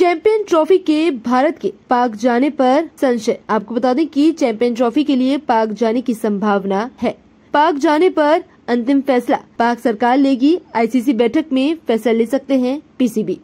champion trophy के भारत के पाक जाने पर संशय आपको बता दें कि चैंपियन ट्रॉफी के लिए पाक जाने की संभावना है पाक जाने पर अंतिम फैसला पाक सरकार लेगी आईसीसी बैठक में फैसला ले सकते हैं पीसीबी